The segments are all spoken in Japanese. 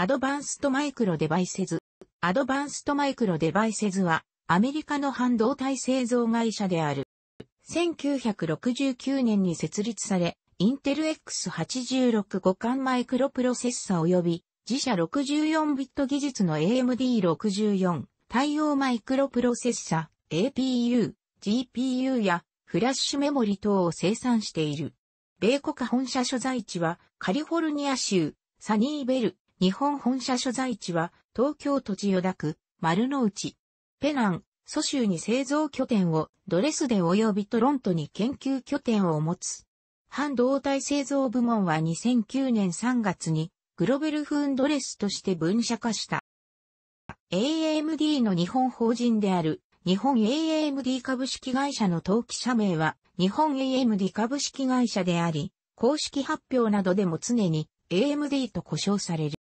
アドバンストマイクロデバイセズ。アドバンストマイクロデバイセズは、アメリカの半導体製造会社である。1969年に設立され、インテル X86 互換マイクロプロセッサ及び、自社64ビット技術の AMD64 対応マイクロプロセッサ、APU、GPU やフラッシュメモリ等を生産している。米国本社所在地はカリフォルニア州サニーベル、日本本社所在地は東京都千代田区、丸の内、ペナン、蘇州に製造拠点を、ドレスデ及びトロントに研究拠点を持つ。半導体製造部門は2009年3月にグロベルフーンドレスとして分社化した。a m d の日本法人である日本 AAMD 株式会社の登記社名は日本 AMD 株式会社であり、公式発表などでも常に AMD と呼称される。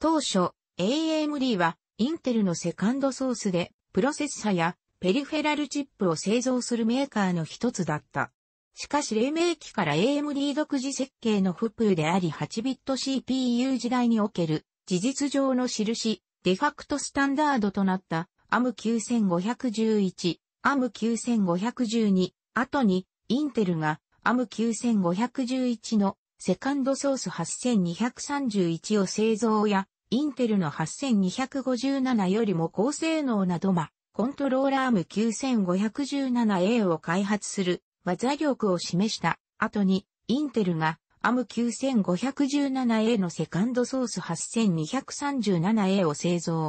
当初、AMD はインテルのセカンドソースでプロセッサやペリフェラルチップを製造するメーカーの一つだった。しかし黎明期から AMD 独自設計のフプーであり8ビット CPU 時代における事実上の印、デファクトスタンダードとなった a m 9 5 1 1 a m 9 5 1 2後にインテルが a m 9 5 1 1のセカンドソース8231を製造や、インテルの8257よりも高性能なドマ、コントローラーム 9517A を開発する技力を示した後に、インテルがアム9 5 1 7 a のセカンドソース 8237A を製造。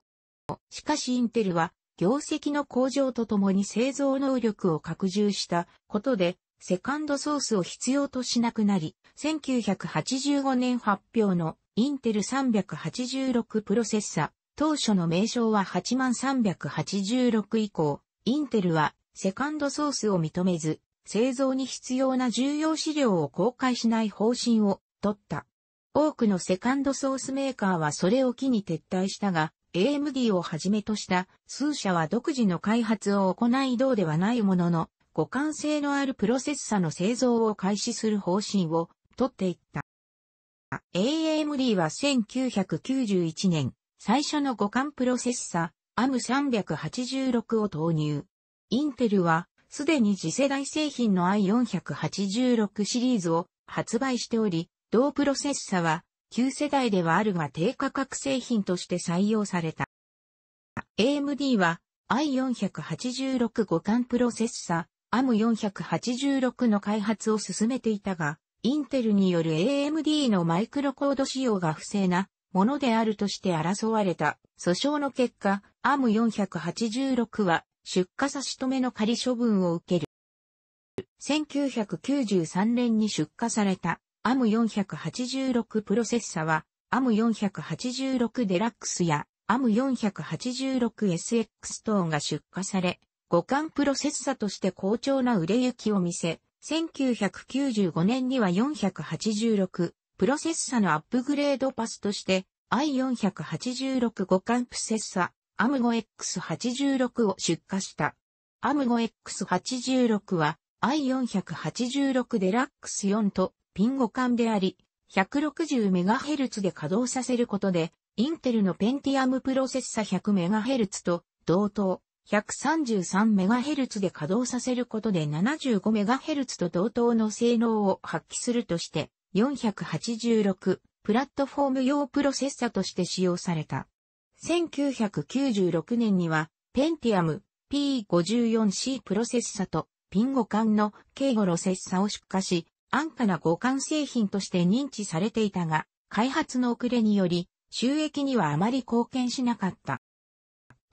しかしインテルは業績の向上とともに製造能力を拡充したことでセカンドソースを必要としなくなり、1985年発表のインテル386プロセッサ、当初の名称は8386以降、インテルはセカンドソースを認めず、製造に必要な重要資料を公開しない方針を取った。多くのセカンドソースメーカーはそれを機に撤退したが、AMD をはじめとした数社は独自の開発を行いどうではないものの、互換性のあるプロセッサの製造を開始する方針を取っていった。AMD は1991年、最初の互換プロセッサ、AM386 を投入。インテルは、すでに次世代製品の i486 シリーズを発売しており、同プロセッサは、旧世代ではあるが低価格製品として採用された。AMD は i486 互換プロセッサアム486の開発を進めていたが、インテルによる AMD のマイクロコード仕様が不正なものであるとして争われた訴訟の結果、アム486は出荷差し止めの仮処分を受ける。1993年に出荷された AM486 プロセッサは AM486 デラックスや AM486SX 等が出荷され、互換プロセッサとして好調な売れ行きを見せ、1995年には486プロセッサのアップグレードパスとして i486 互換プセッサアムゴ X86 を出荷した。アムゴ X86 は i486 デラックス4とピン互換であり、160MHz で稼働させることで、インテルのペンティアムプロセッサ 100MHz と同等。133MHz で稼働させることで 75MHz と同等の性能を発揮するとして、486プラットフォーム用プロセッサとして使用された。1996年には、Pentium P54C プロセッサとピン五感の K5 ロセッサを出荷し、安価な互換製品として認知されていたが、開発の遅れにより、収益にはあまり貢献しなかった。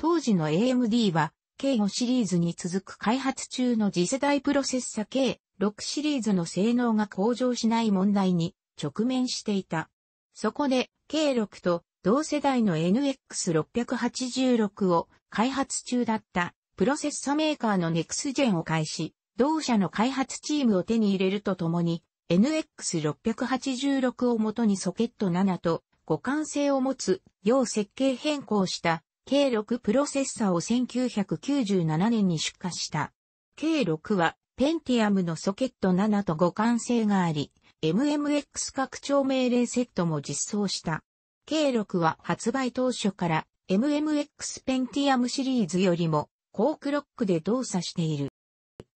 当時の AMD は、K5 シリーズに続く開発中の次世代プロセッサ K6 シリーズの性能が向上しない問題に直面していた。そこで K6 と同世代の NX686 を開発中だったプロセッサメーカーのネクスジェンを開始、同社の開発チームを手に入れるとともに NX686 をもとにソケット7と互換性を持つよう設計変更した K6 プロセッサを1997年に出荷した。K6 は、ペンティアムのソケット7と互換性があり、MMX 拡張命令セットも実装した。K6 は発売当初から MMX Pentium シリーズよりも高クロックで動作している。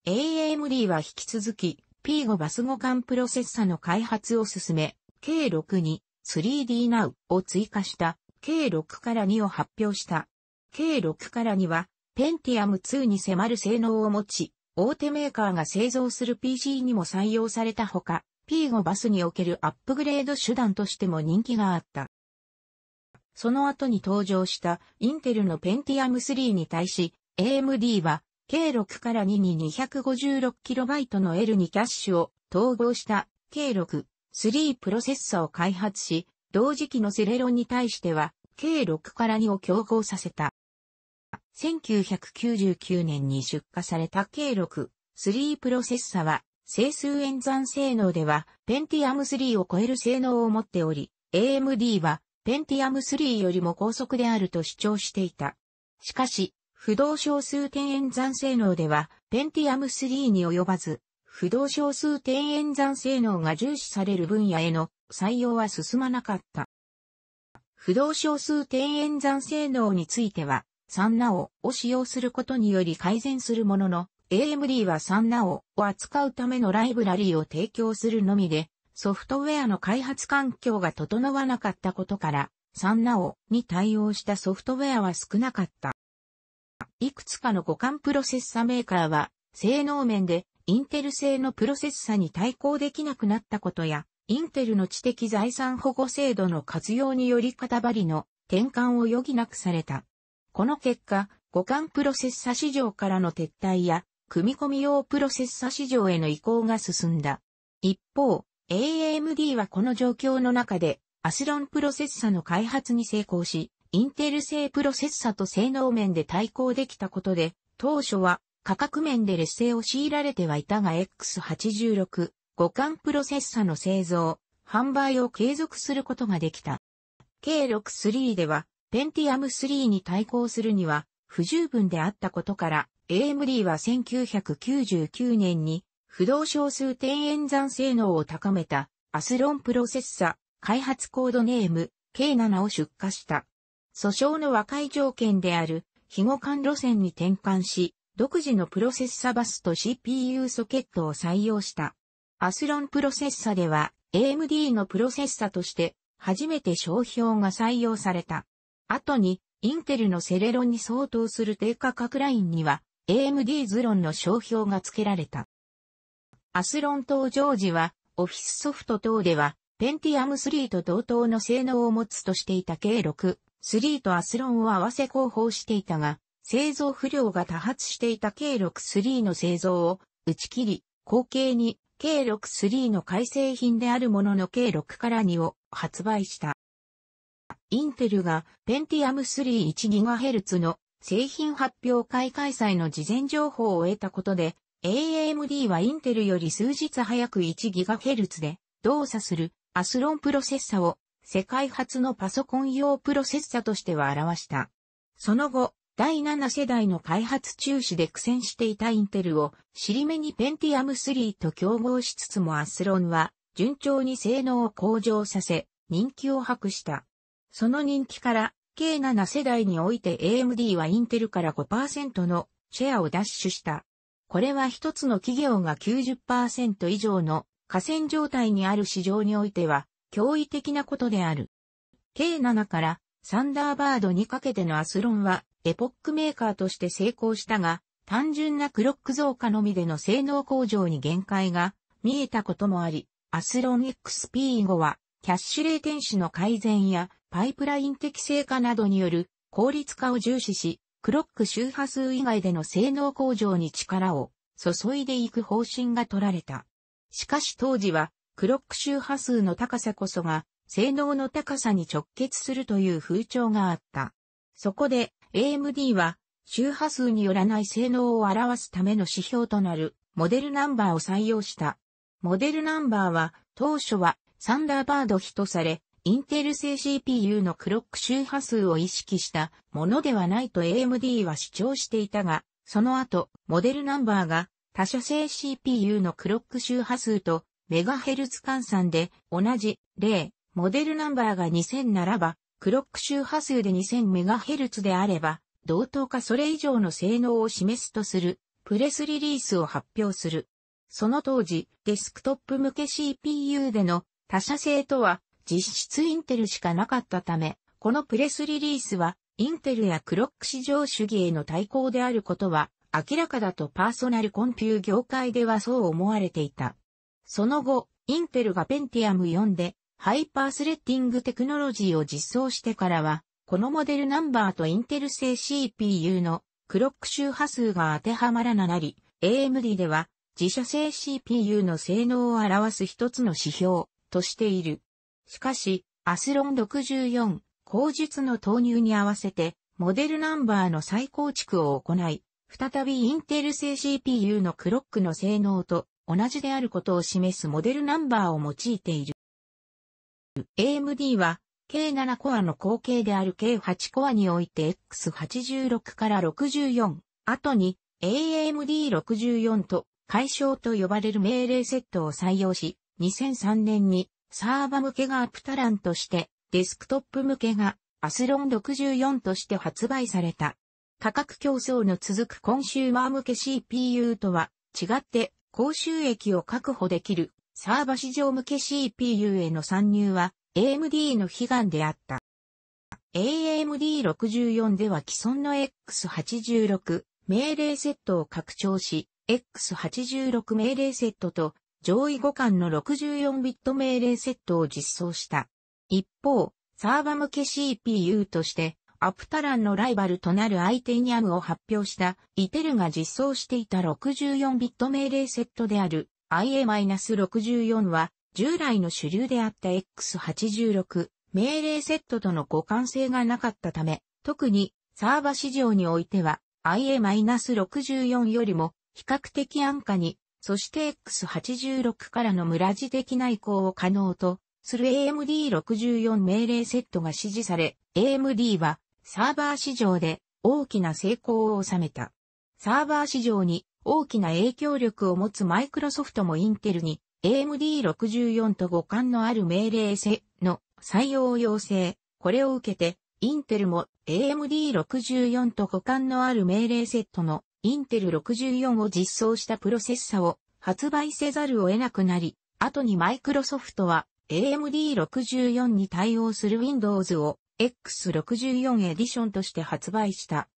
AMD は引き続き P5 バス互換プロセッサの開発を進め、K6 に 3D Now を追加した計6から2を発表した。計6から2は、ペンティアム2に迫る性能を持ち、大手メーカーが製造する PC にも採用されたほか、P5 バスにおけるアップグレード手段としても人気があった。その後に登場したインテルのペンティアム3に対し、AMD は、k 6から2に 256KB の L2 キャッシュを統合した k 6、3プロセッサを開発し、同時期のセレロンに対しては、計6から2を競合させた。1999年に出荷された計6、3プロセッサは、整数演算性能では、ペンティアム3を超える性能を持っており、AMD は、ペンティアム3よりも高速であると主張していた。しかし、不動小数点演算性能では、ペンティアム3に及ばず、不動小数点演算性能が重視される分野への採用は進まなかった。不動小数点演算性能については、3ナオを使用することにより改善するものの、AMD は3ナオを扱うためのライブラリーを提供するのみで、ソフトウェアの開発環境が整わなかったことから、3ナオに対応したソフトウェアは少なかった。いくつかの互換プロセッサメーカーは、性能面でインテル製のプロセッサに対抗できなくなったことや、インテルの知的財産保護制度の活用により型張りの転換を余儀なくされた。この結果、互換プロセッサ市場からの撤退や、組み込み用プロセッサ市場への移行が進んだ。一方、AMD はこの状況の中で、アスロンプロセッサの開発に成功し、インテル製プロセッサと性能面で対抗できたことで、当初は価格面で劣勢を強いられてはいたが X86 互換プロセッサの製造、販売を継続することができた。K63 では、Pentium 3に対抗するには不十分であったことから、AMD は1999年に不動小数点演算性能を高めたアスロンプロセッサ開発コードネーム K7 を出荷した。訴訟の和解条件である非互換路線に転換し、独自のプロセッサバスと CPU ソケットを採用した。アスロンプロセッサでは AMD のプロセッサとして初めて商標が採用された。後にインテルのセレロンに相当する低価格ラインには AMD ズロンの商標が付けられた。アスロン登場時はオフィスソフト等ではペンティアム3と同等の性能を持つとしていた K6、3とアスロンを合わせ広報していたが、製造不良が多発していた K63 の製造を打ち切り、後継に K63 の改製品であるものの K6 から2を発売した。インテルが Pentium 3.1GHz の製品発表会開催の事前情報を得たことで、AMD はインテルより数日早く 1GHz で動作するアスロンプロセッサを世界初のパソコン用プロセッサとしては表した。その後、第7世代の開発中止で苦戦していたインテルを尻目にペンティアム3と競合しつつもアスロンは順調に性能を向上させ人気を博した。その人気から計7世代において AMD はインテルから5%のシェアを奪取した。これは一つの企業が90%以上の河川状態にある市場においては驚異的なことである。計7からサンダーバードにかけてのアスロンはエポックメーカーとして成功したが、単純なクロック増加のみでの性能向上に限界が見えたこともあり、アスロン XP5 はキャッシュレーテンシの改善やパイプライン適正化などによる効率化を重視し、クロック周波数以外での性能向上に力を注いでいく方針が取られた。しかし当時はクロック周波数の高さこそが性能の高さに直結するという風潮があった。そこで AMD は周波数によらない性能を表すための指標となるモデルナンバーを採用した。モデルナンバーは当初はサンダーバード比とされ、インテル製 CPU のクロック周波数を意識したものではないと AMD は主張していたが、その後、モデルナンバーが他社製 CPU のクロック周波数とメガヘルツ換算で同じ例、モデルナンバーが2000ならば、クロック周波数で 2000MHz であれば、同等かそれ以上の性能を示すとする、プレスリリースを発表する。その当時、デスクトップ向け CPU での他社製とは実質インテルしかなかったため、このプレスリリースはインテルやクロック市場主義への対抗であることは明らかだとパーソナルコンピュー業界ではそう思われていた。その後、インテルがペンティアム4でハイパースレッティングテクノロジーを実装してからは、このモデルナンバーとインテル製 CPU のクロック周波数が当てはまらななり、AMD では自社製 CPU の性能を表す一つの指標としている。しかし、アスロン64、口述の投入に合わせて、モデルナンバーの再構築を行い、再びインテル製 CPU のクロックの性能と同じであることを示すモデルナンバーを用いている。AMD は、k 7コアの後継である k 8コアにおいて X86 から64、後に AMD64 と解消と呼ばれる命令セットを採用し、2003年にサーバ向けがアプタランとして、デスクトップ向けがアスロン64として発売された。価格競争の続くコンシューマー向け CPU とは違って高収益を確保できるサーバ市場向け CPU への参入は AMD の悲願であった。AMD64 では既存の X86 命令セットを拡張し、X86 命令セットと上位互換の64ビット命令セットを実装した。一方、サーバ向け CPU としてアプタランのライバルとなるアイテニアムを発表したイテルが実装していた64ビット命令セットである IA-64 は従来の主流であった X86 命令セットとの互換性がなかったため、特にサーバ市場においては IA-64 よりも比較的安価に、そして X86 からの村地的な移行を可能とする AMD64 命令セットが支持され、AMD はサーバー市場で大きな成功を収めた。サーバー市場に大きな影響力を持つマイクロソフトもインテルに AMD64 と互換のある命令性の採用を要請。これを受けて、インテルも AMD64 と互換のある命令セットのインテル64を実装したプロセッサを発売せざるを得なくなり、後にマイクロソフトは AMD64 に対応する Windows を X64 エディションとして発売した。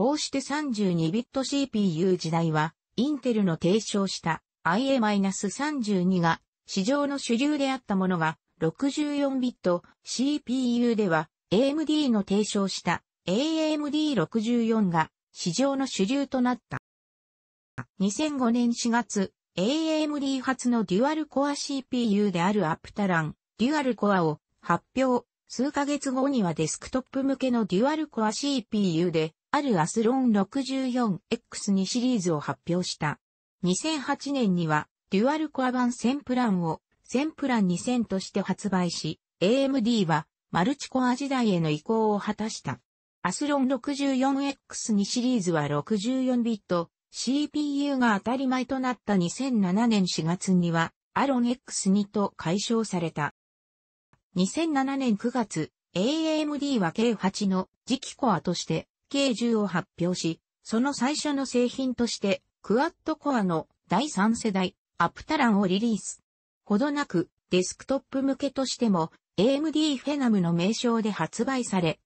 こうして 32bit CPU 時代は、インテルの提唱した IA-32 が市場の主流であったものが、64bit CPU では AMD の提唱した AMD64 が市場の主流となった。2005年4月、AMD 発のデュアルコア CPU であるアプタラン、デュアルコアを発表。数ヶ月後にはデスクトップ向けのデュアルコア CPU であるアスロン 64X2 シリーズを発表した。2008年には、デュアルコア版1000プランを1000プラン2000として発売し、AMD はマルチコア時代への移行を果たした。アスロン 64X2 シリーズは64ビット CPU が当たり前となった2007年4月にはアロン X2 と解消された。2007年9月、AMD は計8の次期コアとして系銃を発表し、その最初の製品として、クアッドコアの第3世代、アプタランをリリース。ほどなく、デスクトップ向けとしても、AMD フェナムの名称で発売され、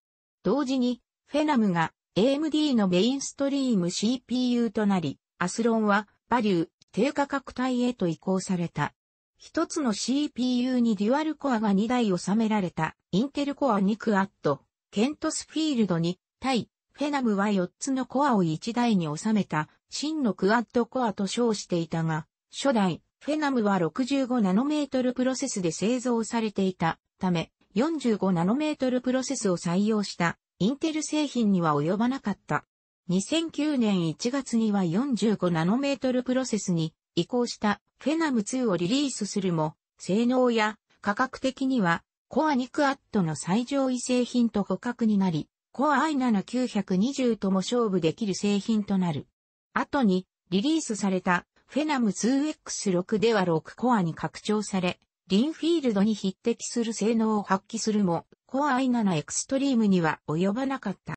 同時に、フェナムが AMD のメインストリーム CPU となり、アスロンは、バリュー、低価格帯へと移行された。一つの CPU にデュアルコアが2台収められた、インテルコア2クアット、ケントスフィールドに、対フェナムは4つのコアを1台に収めた、真のクアッドコアと称していたが、初代、フェナムは65ナノメートルプロセスで製造されていたため、45ナノメートルプロセスを採用したインテル製品には及ばなかった。2009年1月には45ナノメートルプロセスに移行したフェナム2をリリースするも、性能や価格的にはコアニクアッドの最上位製品と互角になり、コア i7920 とも勝負できる製品となる。後にリリースされたフェナム 2X6 では6コアに拡張され、リンフィールドに匹敵する性能を発揮するも、コア i7 エクストリームには及ばなかった。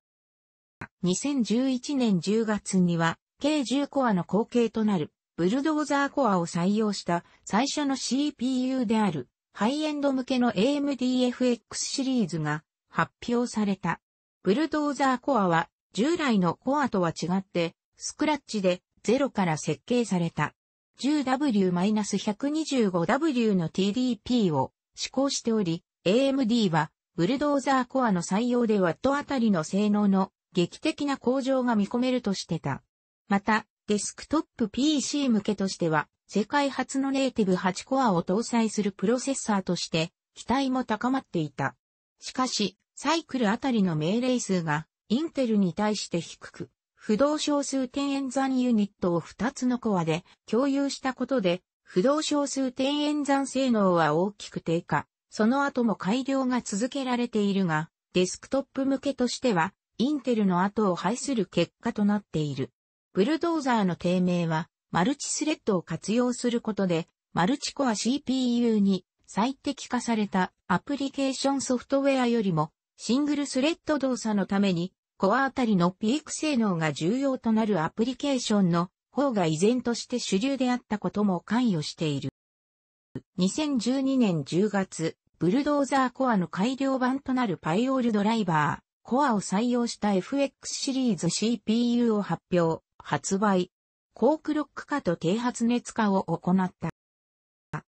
2011年10月には、計10コアの後継となる、ブルドーザーコアを採用した最初の CPU である、ハイエンド向けの AMDFX シリーズが発表された。ブルドーザーコアは従来のコアとは違ってスクラッチでゼロから設計された 10W-125W の TDP を施行しており AMD はブルドーザーコアの採用でワットあたりの性能の劇的な向上が見込めるとしてた。また、デスクトップ PC 向けとしては、世界初のネイティブ8コアを搭載するプロセッサーとして、期待も高まっていた。しかし、サイクルあたりの命令数が、インテルに対して低く、不動小数点演算ユニットを2つのコアで共有したことで、不動小数点演算性能は大きく低下。その後も改良が続けられているが、デスクトップ向けとしては、インテルの後を排する結果となっている。ブルドーザーの低迷は、マルチスレッドを活用することで、マルチコア CPU に最適化されたアプリケーションソフトウェアよりもシングルスレッド動作のために、コアあたりのピーク性能が重要となるアプリケーションの方が依然として主流であったことも関与している。2012年10月、ブルドーザーコアの改良版となるパイオールドライバー、コアを採用した FX シリーズ CPU を発表、発売。高クロック化と低発熱化を行った。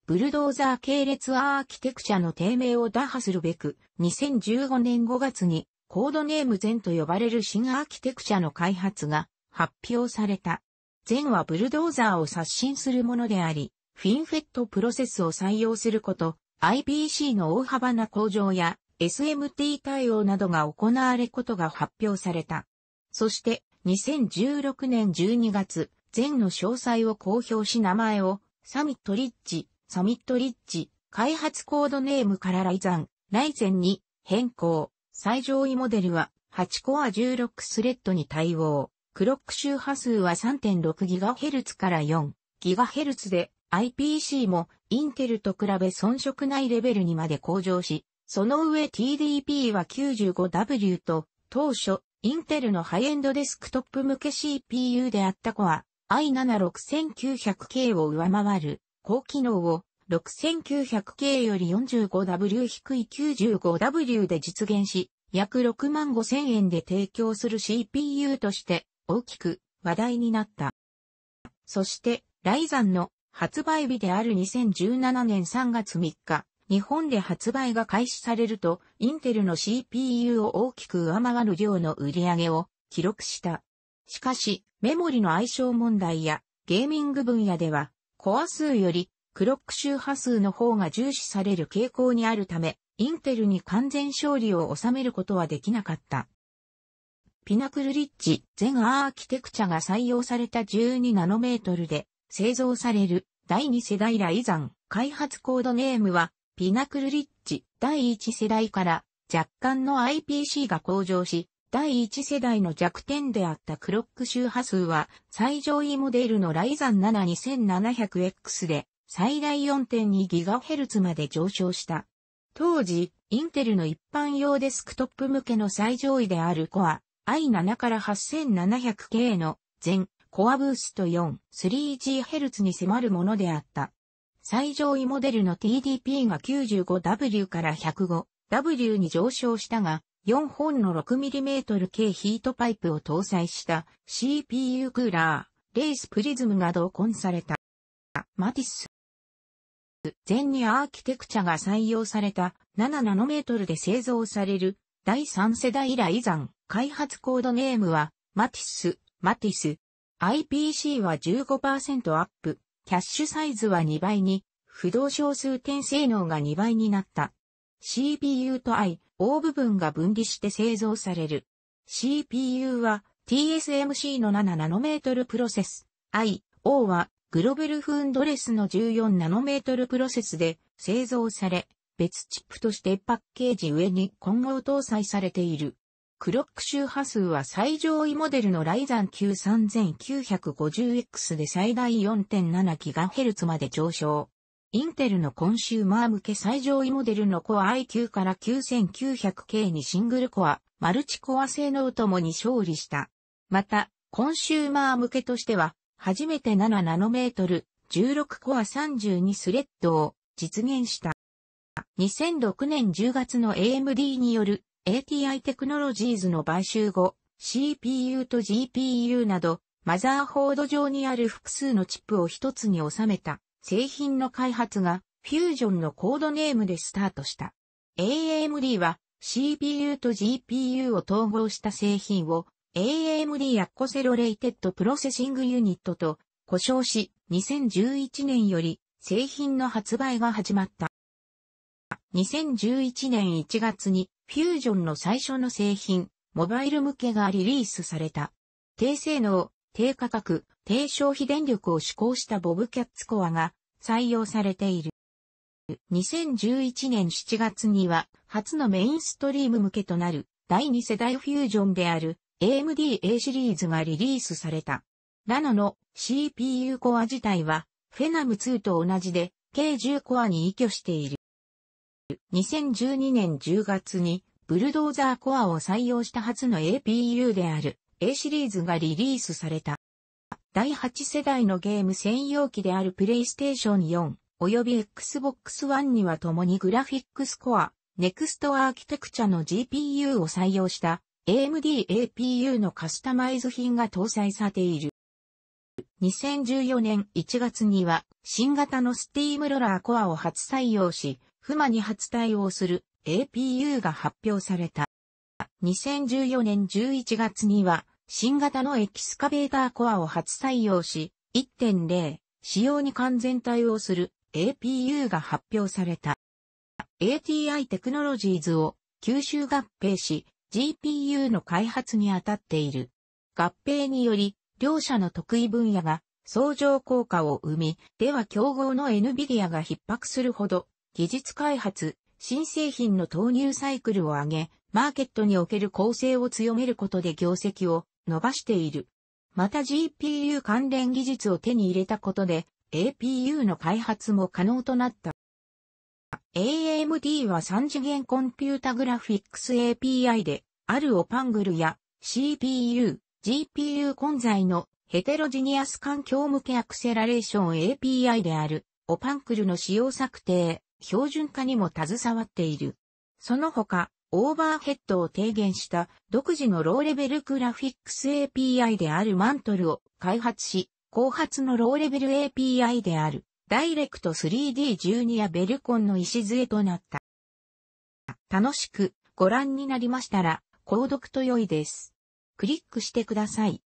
ブルドーザー系列アーキテクチャの低迷を打破するべく、2015年5月にコードネーム全と呼ばれる新アーキテクチャの開発が発表された。全はブルドーザーを刷新するものであり、フィンフェットプロセスを採用すること、IBC の大幅な向上や SMT 対応などが行われことが発表された。そして2016年12月、全の詳細を公表し名前をサミットリッチ、サミットリッチ、開発コードネームからライザン、ライゼンに変更。最上位モデルは8コア16スレッドに対応。クロック周波数は 3.6GHz から 4GHz で IPC もインテルと比べ遜色ないレベルにまで向上し、その上 TDP は 95W と当初インテルのハイエンドデスクトップ向け CPU であったコア i76900K を上回る高機能を 6900K より 45W-95W 低いで実現し、約6万5千円で提供する CPU として大きく話題になった。そして、ライザンの発売日である2017年3月3日、日本で発売が開始されると、インテルの CPU を大きく上回る量の売り上げを記録した。しかし、メモリの相性問題やゲーミング分野では、コア数よりクロック周波数の方が重視される傾向にあるため、インテルに完全勝利を収めることはできなかった。ピナクルリッチ全アーキテクチャが採用された12ナノメートルで製造される第2世代ライザン開発コードネームはピナクルリッチ第1世代から若干の IPC が向上し第1世代の弱点であったクロック周波数は最上位モデルのライザン 72700X で最大 4.2GHz まで上昇した。当時、インテルの一般用デスクトップ向けの最上位であるコア i7 から8 7 0 0系の全コアブースト 4-3GHz に迫るものであった。最上位モデルの TDP が 95W から 105W に上昇したが、4本の 6mm 系ヒートパイプを搭載した CPU クーラー、レースプリズムが同梱された。マティス。前にアーキテクチャが採用された7ナノメートルで製造される第3世代以来存開発コードネームはマティス、マティス。IPC は15%アップ、キャッシュサイズは2倍に、不動小数点性能が2倍になった。CPU と I/O 部分が分離して製造される。CPU は TSMC の7ナノメートルプロセス、I/O はグロベルフンドレスの14ナノメートルプロセスで製造され、別チップとしてパッケージ上に混合搭載されている。クロック周波数は最上位モデルのライザン Q3950X で最大 4.7GHz まで上昇。インテルのコンシューマー向け最上位モデルのコア i q から 9900K にシングルコア、マルチコア性能ともに勝利した。また、コンシューマー向けとしては、初めて7ナノメートル、16コア32スレッドを実現した。2006年10月の AMD による ATI テクノロジーズの買収後、CPU と GPU など、マザーフォード上にある複数のチップを一つに収めた。製品の開発がフュージョンのコードネームでスタートした。AMD は CPU と GPU を統合した製品を AMD アッコセロレイテッドプロセシングユニットと故障し2011年より製品の発売が始まった。2011年1月にフュージョンの最初の製品、モバイル向けがリリースされた。低性能、低価格、低消費電力を試行したボブキャッツコアが採用されている。2011年7月には、初のメインストリーム向けとなる、第2世代フュージョンである、AMD A シリーズがリリースされた。ラノの CPU コア自体は、フェナム2と同じで、k 10コアに依拠している。2012年10月に、ブルドーザーコアを採用した初の APU である A シリーズがリリースされた。第8世代のゲーム専用機である PlayStation 4及び Xbox One には共にグラフィックスコア、Next アーキテクチャの GPU を採用した AMD APU のカスタマイズ品が搭載されている。2014年1月には新型のスティームロラーコアを初採用し、不満に初対応する APU が発表された。2014年11月には新型のエキスカベーターコアを初採用し、1.0仕様に完全対応する APU が発表された。ATI テクノロジーズを吸収合併し、GPU の開発に当たっている。合併により、両社の得意分野が相乗効果を生み、では競合の NVIDIA が逼迫するほど、技術開発、新製品の投入サイクルを上げ、マーケットにおける構成を強めることで業績を伸ばしている。また GPU 関連技術を手に入れたことで APU の開発も可能となった。AMD は3次元コンピュータグラフィックス API で、あるオパングルや CPU、GPU 混在のヘテロジニアス環境向けアクセラレーション API であるオパンクルの使用策定、標準化にも携わっている。その他、オーバーヘッドを低減した独自のローレベルグラフィックス API であるマントルを開発し、後発のローレベル API であるダイレクト 3D12 やベルコンの礎となった。楽しくご覧になりましたら、購読と良いです。クリックしてください。